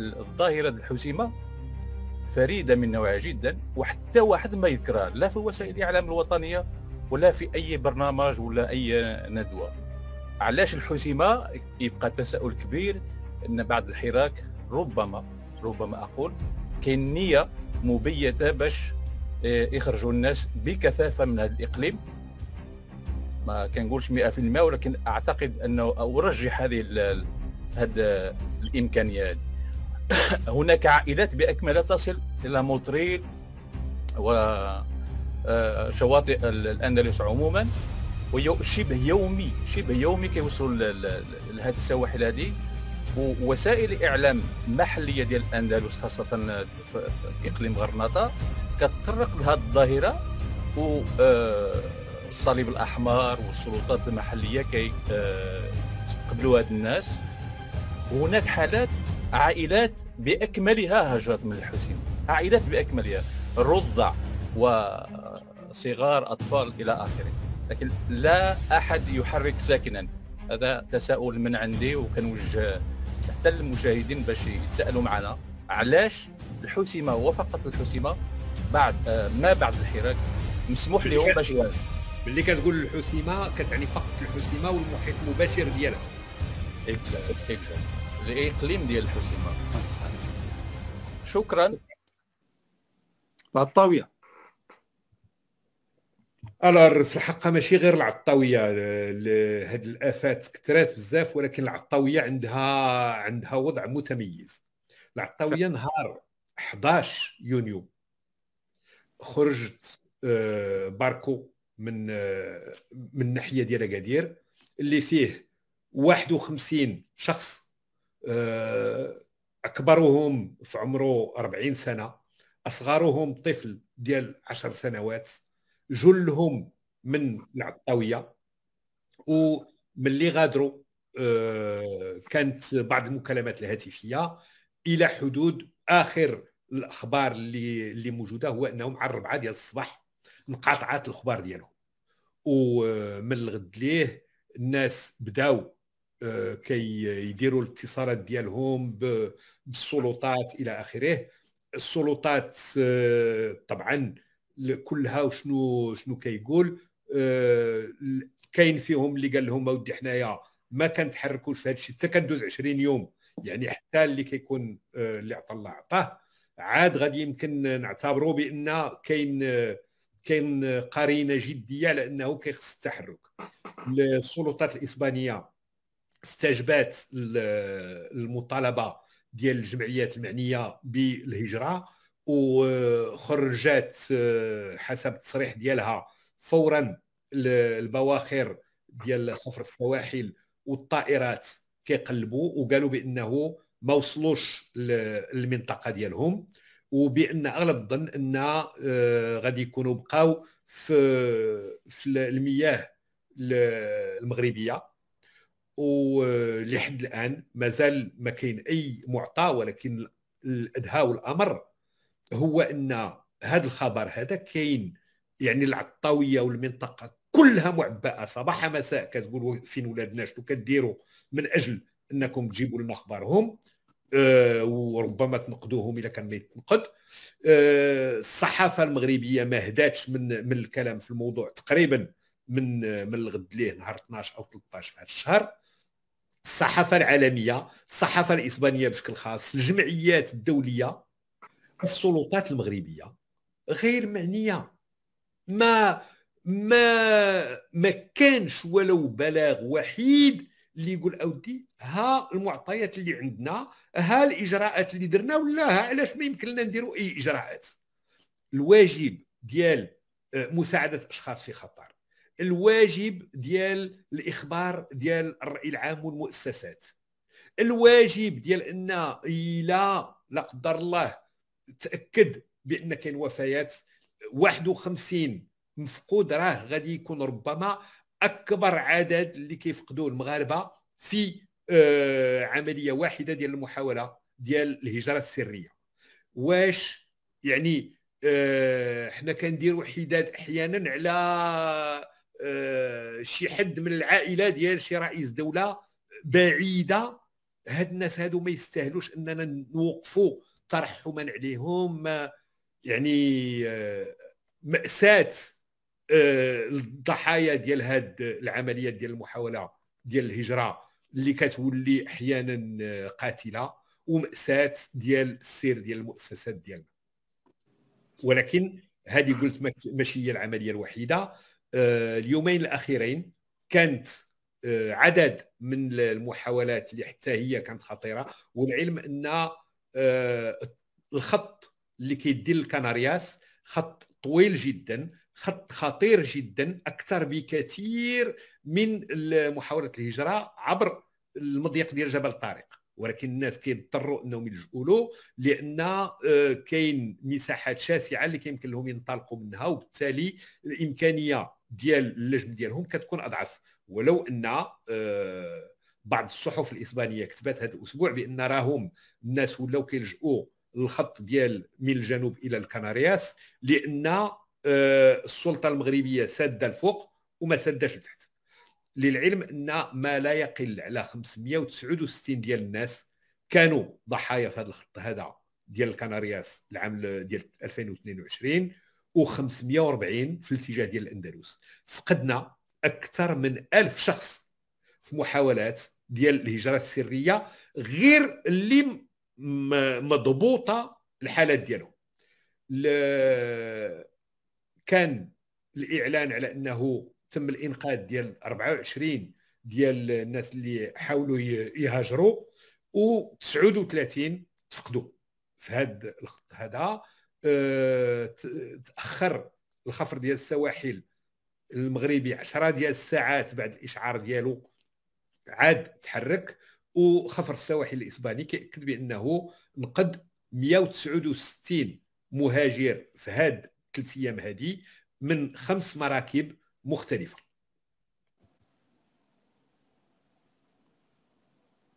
الظاهره الحسيمه فريده من نوعها جدا وحتى واحد ما يذكرها لا في وسائل الاعلام الوطنيه ولا في اي برنامج ولا اي ندوه علاش الحسيمه يبقى تساؤل كبير ان بعد الحراك ربما ربما اقول كاين نيه مبيته باش آه، يخرجوا الناس بكثافه من هذا الاقليم ما كنقولش 100% ولكن اعتقد انه ارجح هذه هذا الامكانيه هذه هناك عائلات بأكملها تصل إلى و آه، شواطئ الأندلس عموما وشبه يومي شبه يومي كيوصلوا لهذه السواحل هذه ووسائل اعلام محليه ديال الاندلس خاصه في, في اقليم غرناطه كتطرق لهذه الظاهره و آه، الصليب الاحمر والسلطات المحليه كي يستقبلوا آه، هاد الناس وهناك حالات عائلات باكملها هاجرت من الحسين عائلات باكملها رضع وصغار اطفال الى اخره لكن لا احد يحرك ساكنا هذا تساؤل من عندي وكنوجه حتى المشاهدين باش يتسالوا معنا علاش الحسيمه وفقط الحسيمه بعد ما بعد الحراك مسموح لهم باش يهاجروا ملي كتقول الحسيمه كتعني فقط الحسيمه والمحيط المباشر ديالها اكزاكت اكزاكت الاقليم ديال الحسيمه شكرا العطاويه الار في الحقيقه ماشي غير العطاويه هاد الافات كثرات بزاف ولكن العطاويه عندها عندها وضع متميز العطاويه نهار 11 يونيو خرجت آه، باركو من آه، من الناحيه ديال اكادير اللي فيه 51 شخص آه، اكبرهم في عمره 40 سنه اصغرهم طفل ديال 10 سنوات جلهم من العطاويه وملي غادروا آه، كانت بعض المكالمات الهاتفيه الى حدود اخر الاخبار اللي اللي موجوده هو انهم على الربعه ديال الصباح انقطعت الاخبار ديالهم ومن الغد ليه الناس بداو كي يديروا الاتصالات ديالهم بالسلطات الى اخره السلطات آه، طبعا كلها وشنو شنو كيقول آه، كاين فيهم اللي قال لهم اودي حنايا ما كنتحركوش في هذا الشيء حتى كندوز 20 يوم يعني حتى اللي كيكون آه، اللي عطى الله عطاه عاد غادي يمكن نعتبروا بان كاين كاين قرينه جديه على انه كيخص التحرك السلطات الاسبانيه استجبات المطالبه ديال الجمعيات المعنيه بالهجره وخرجات آه، حسب التصريح ديالها فورا البواخر ديال خفر السواحل والطائرات كيقلبوا وقالوا بانه ما وصلوش للمنطقه ديالهم وبان اغلب الظن ان آه، غادي يكونوا بقاو في في المياه المغربيه ولحد الان مازال ما كاين اي معطى ولكن الادهى والامر هو ان هذا الخبر هذا كاين يعني العطاويه والمنطقه كلها معبأه صباح مساء كتقول فين ولادنا شنو كديروا من اجل انكم تجيبوا لنا اخبارهم أه وربما تنقدوهم اذا كان ما يتنقد أه الصحافه المغربيه ما هداتش من من الكلام في الموضوع تقريبا من من الغد ليه نهار 12 او 13 في هذا الشهر الصحافه العالميه الصحافه الاسبانيه بشكل خاص الجمعيات الدوليه السلطات المغربيه غير معنيه ما ما ما كانش ولو بلاغ وحيد اللي يقول اودي ها المعطيات اللي عندنا ها الاجراءات اللي درنا ولا ها علاش ما يمكن لنا نديروا اي اجراءات الواجب ديال آه، مساعده اشخاص في خطر الواجب ديال الاخبار ديال الراي العام والمؤسسات الواجب ديال ان الى لا قدر الله تاكد بان كاين وفيات 51 مفقود راه غادي يكون ربما اكبر عدد اللي كيفقدوه المغاربه في آه، عمليه واحده ديال المحاوله ديال الهجره السريه واش يعني آه، حنا كنديروا حداد احيانا على آه، شي حد من العائله ديال شي رئيس دوله بعيده هاد الناس هادو ما يستاهلوش اننا نوقفوا ترحما عليهم ما يعني آه، ماساه آه، الضحايا ديال هاد العمليات ديال المحاوله ديال الهجره اللي كتولي احيانا قاتله وماساه ديال السير ديال المؤسسات ديالنا ولكن هذه قلت ماشي هي العمليه الوحيده آه، اليومين الاخيرين كانت آه، عدد من المحاولات اللي حتى هي كانت خطيره والعلم ان آه، الخط اللي كيدير الكنارياس خط طويل جدا خط خطير جدا اكثر بكثير من محاوله الهجره عبر المضيق ديال جبل طارق ولكن الناس كيضطروا انهم يلجؤوا له لان كاين مساحات شاسعه اللي كيمكن لهم ينطلقوا منها وبالتالي الامكانيه ديال اللجم ديالهم كتكون اضعف ولو ان آه، بعض الصحف الاسبانيه كتبات هذا الاسبوع بان راهم الناس ولاو كيلجؤوا الخط ديال من الجنوب الى الكنارياس لان آه، السلطه المغربيه ساده الفوق وما ساداش لتحت للعلم ان ما لا يقل على 569 ديال الناس كانوا ضحايا في هذا الخط هذا ديال الكنارياس العام ديال 2022 و540 في الاتجاه ديال الاندلس فقدنا اكثر من 1000 شخص في محاولات ديال الهجره السريه غير اللي مضبوطه الحالات ديالهم كان الاعلان على انه تم الانقاذ ديال 24 ديال الناس اللي حاولوا يهاجروا و 39 تفقدوا في هذا الخط هذا آه، تاخر الخفر ديال السواحل المغربي 10 ديال الساعات بعد الاشعار ديالو عاد تحرك وخفر السواحل الاسباني كيأكد بانه نقد 169 مهاجر في هاد ثلاث ايام هادي من خمس مراكب مختلفه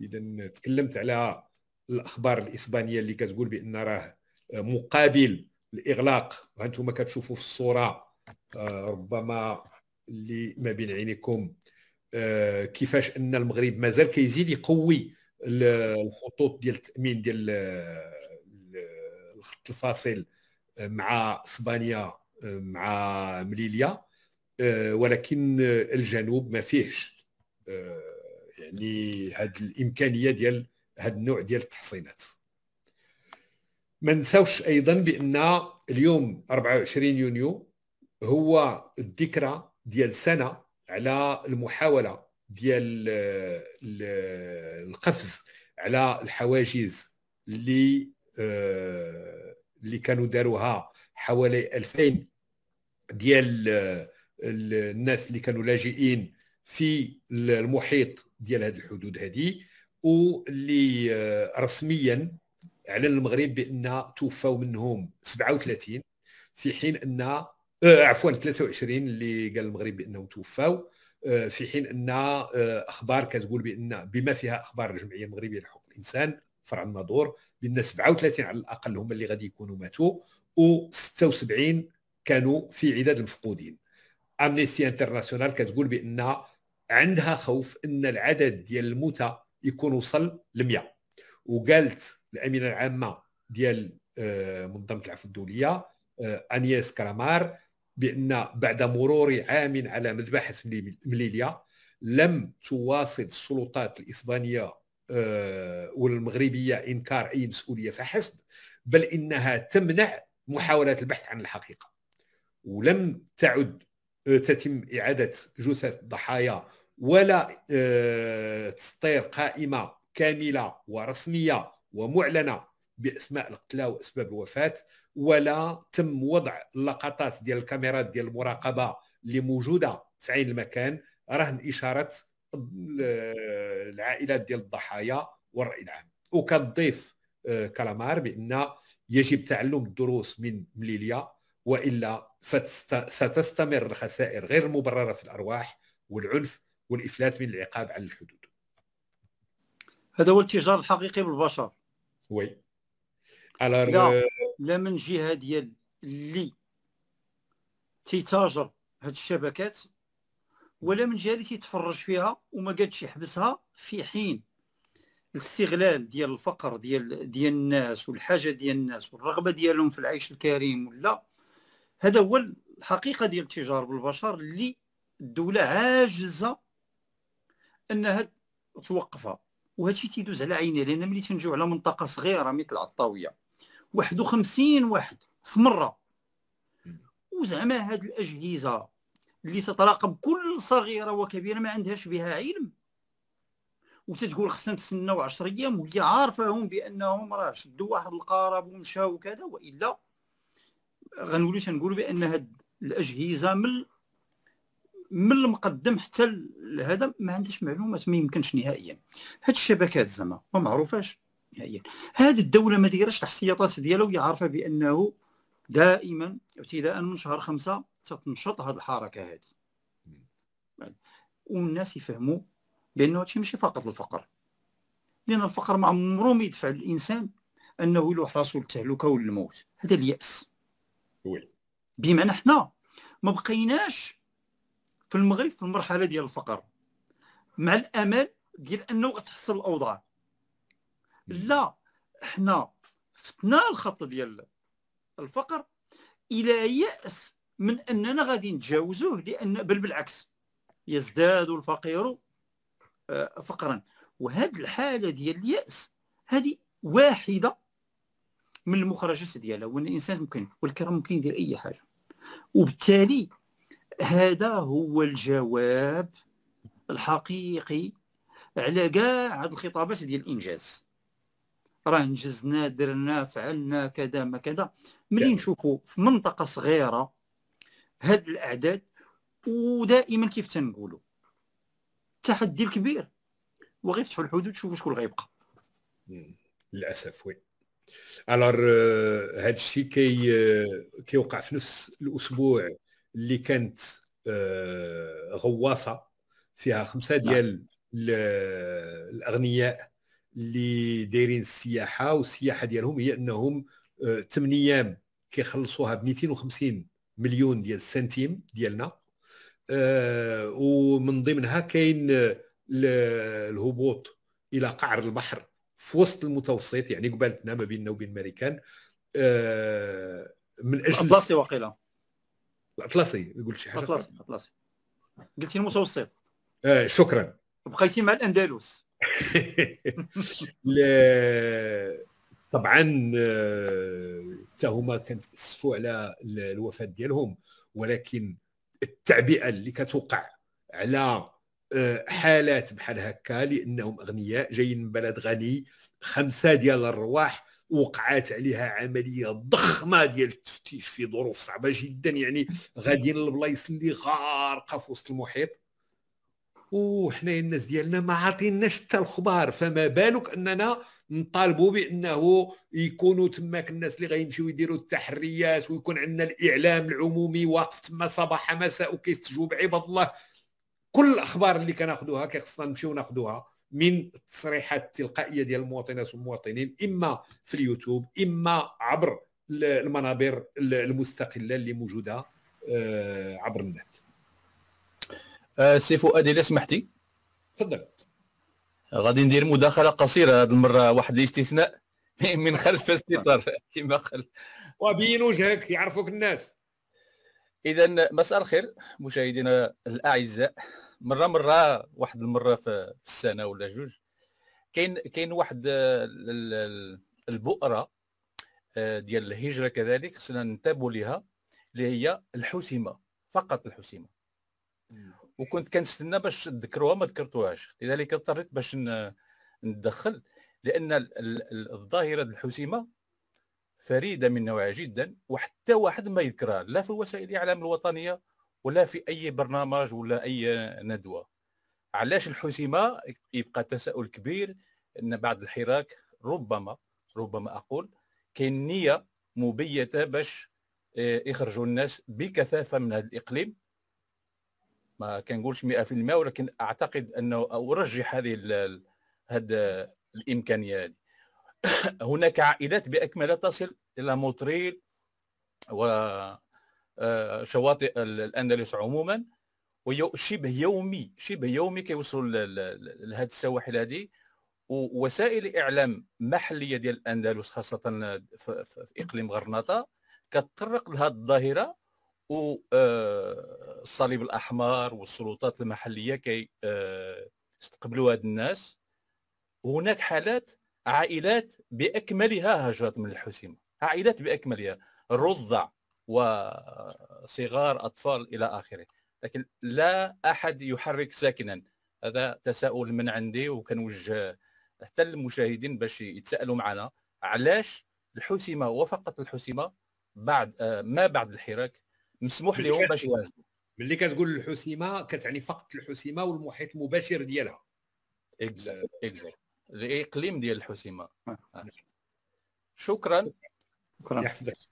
اذا تكلمت على الاخبار الاسبانيه اللي كتقول بان راه مقابل الاغلاق هانتوما كتشوفوا في الصوره آه، ربما اللي ما بين عينيكم آه، كيفاش ان المغرب مازال كيزيد يقوي الخطوط ديال التامين ديال الخط الفاصل آه، مع اسبانيا مع مليليا ولكن الجنوب ما فيهش يعني هذه الامكانيه ديال هذا النوع ديال التحصينات ما نساوش ايضا بان اليوم 24 يونيو هو الذكرى ديال سنه على المحاوله ديال القفز على الحواجز اللي آه، اللي كانوا داروها حوالي 2000 ديال الناس اللي كانوا لاجئين في المحيط ديال هذه الحدود هذه واللي آه، رسميا اعلن المغرب بان توفوا منهم 37 في حين ان آه عفوا 23 اللي قال المغرب بانهم توفوا آه، في حين ان آه، اخبار كتقول بان بما فيها اخبار الجمعيه المغربيه لحقوق الانسان فرع الناظور بان 37 على الاقل هما اللي غادي يكونوا ماتوا و76 كانوا في عداد المفقودين امنيستي انترناسيونال كتقول بان عندها خوف ان العدد ديال الموتى يكون وصل ل 100 وقالت الامينه العامه ديال آه، منظمه العفو الدوليه آه، انيس كرامار بان بعد مرور عام على مذبحه مليليا لم تواصل السلطات الاسبانيه آه، والمغربيه انكار اي مسؤوليه فحسب بل انها تمنع محاولات البحث عن الحقيقه ولم تعد تتم اعاده جثث الضحايا ولا تسطير قائمه كامله ورسميه ومعلنه باسماء القتلى واسباب الوفاه ولا تم وضع اللقطات ديال الكاميرات ديال المراقبه اللي موجوده في عين المكان رهن اشاره العائلات ديال الضحايا والراي العام وكتضيف آه، كلامار بان يجب تعلم الدروس من مليليا والا ستستمر الخسائر غير المبرره في الارواح والعنف والافلات من العقاب على الحدود هذا هو التجار الحقيقي بالبشر وي على لا euh, لا من جهه ديال اللي تيتاجر هاد الشبكات ولا من جهه اللي تيتفرج فيها وما قادش يحبسها في حين الاستغلال ديال الفقر ديال ديال الناس والحاجه ديال الناس والرغبه ديالهم في العيش الكريم ولا هذا هو الحقيقه ديال التجاره بالبشر اللي الدوله عاجزه انها توقفها وهادشي تيدوز على عيني لان ملي تنجيو على منطقه صغيره مثل العطاويه 51 واحد في مره وزعما هاد الاجهزه اللي تتراقب كل صغيره وكبيره ما عندهاش بها علم وتتقول خصنا نتسناو 10 ايام وهي عارفاهم بانهم راه شدوا واحد القارب ومشاو وكذا والا غنولي تنقولوا بان هاد الاجهزه من من المقدم حتى هذا ما عندهاش معلومات ما يمكنش نهائيا هاد الشبكات زعما ما معروفاش نهائيا هاد الدوله ما دايرهش الاحتياطات ديالها وهي عارفه بانه دائما ابتداء من شهر خمسة تتنشط هاد الحركه هادي والناس يفهموا بانه هادشي ماشي فقط الفقر لان الفقر ما عمره ما يدفع الانسان انه يلوح راسو للتهلكه والموت هذا الياس وي بمعنى حنا ما بقيناش في المغرب في المرحله ديال الفقر مع الامل ديال انه غتحصل الاوضاع لا حنا فتنا الخط ديال الفقر الى ياس من اننا غادي نتجاوزوه لان بل بالعكس يزداد الفقير آه، فقرا وهذه الحاله ديال الياس هذه واحده من المخرجات ديالها وان الانسان ممكن والكرم ممكن يدير اي حاجه وبالتالي هذا هو الجواب الحقيقي على كاع هاد الخطابات ديال الانجاز راه انجزنا درنا فعلنا كذا ما كذا ملي نشوفوا في منطقه صغيره هاد الاعداد ودائما كيف تنقولوا التحدي الكبير وغير فتحوا الحدود شوفوا شكون غيبقى للاسف وي الوغ هذا الشيء كيوقع في نفس الاسبوع اللي كانت آه، غواصه فيها خمسه نعم. ديال الاغنياء اللي دايرين السياحه والسياحه ديالهم هي انهم 8 آه، ايام كيخلصوها ب 250 مليون ديال السنتيم ديالنا آه، ومن ضمنها كاين الهبوط الى قعر البحر في وسط المتوسط يعني قبالتنا ما بيننا وبين ماريكان من اجل الاطلسي وقيله الاطلسي قلت شي حاجه الاطلسي الاطلسي قلتي المتوسط إيه، آه شكرا بقيتي مع الاندلس طبعا حتى هما كنتاسفوا على الوفاه ديالهم ولكن التعبئه اللي كتوقع على آه، حالات بحال هكا لانهم اغنياء جايين من بلد غني خمسه ديال الارواح وقعات عليها عمليه ضخمه ديال التفتيش في ظروف صعبه جدا يعني غاديين للبلايص اللي غارقه في وسط المحيط وحنايا الناس ديالنا ما عاطيناش حتى الخبار فما بالك اننا نطالبوا بانه يكونوا تماك الناس اللي غيمشيو يديروا التحريات ويكون عندنا الاعلام العمومي واقف تما صباح مساء وكيستجوب عباد الله كل الاخبار اللي كناخذوها كيخصنا نمشيو ناخذوها من التصريحات التلقائيه ديال المواطنات والمواطنين اما في اليوتيوب اما عبر المنابر المستقله اللي موجوده آه، عبر النت آه، سي فؤاد الا سمحتي تفضل غادي ندير مداخله قصيره هذه المره واحد الاستثناء من خلف الستار كما قال وبين وجهك يعرفوك الناس اذا مساء الخير مشاهدينا الاعزاء مره مره واحد المره في السنه ولا جوج كاين كاين واحد آه، البؤره آه، ديال الهجره كذلك خصنا ننتبهوا لها اللي هي الحسيمه فقط الحسيمه وكنت كنستنى باش تذكروها ما ذكرتوهاش لذلك اضطريت باش نتدخل لان الظاهره الحسيمه فريده من نوعها جدا وحتى واحد ما يذكرها لا في وسائل الاعلام الوطنيه ولا في اي برنامج ولا اي ندوه علاش الحسيمه يبقى تساؤل كبير ان بعد الحراك ربما ربما اقول كاين نيه مبيته باش آه، يخرجوا الناس بكثافه من هذا الاقليم ما كنقولش 100% ولكن اعتقد انه ارجح هذه هذا الامكانيه هذه هناك عائلات باكملها تصل الى موتريل و آه، شواطئ الاندلس عموما وشبه يومي شبه يومي كيوصلوا لهذه السواحل هذه ووسائل اعلام محليه ديال الاندلس خاصه في, اقليم غرناطه كتطرق لهذه الظاهره والصليب آه، الاحمر والسلطات المحليه كي آه، استقبلوا هاد الناس هناك حالات عائلات باكملها هاجرت من الحسيمه عائلات باكملها الرضع وصغار اطفال الى اخره لكن لا احد يحرك ساكنا هذا تساؤل من عندي وكنوجه حتى المشاهدين باش يتسالوا معنا علاش الحسيمه وفقط الحسيمه بعد آه، ما بعد الحراك مسموح لهم باش يواجهوا ملي كتقول الحسيمه كتعني فقط الحسيمه والمحيط المباشر ديالها اكزاكت الاقليم ديال الحسيمه آه. آه. شكرا شكرا يحفظك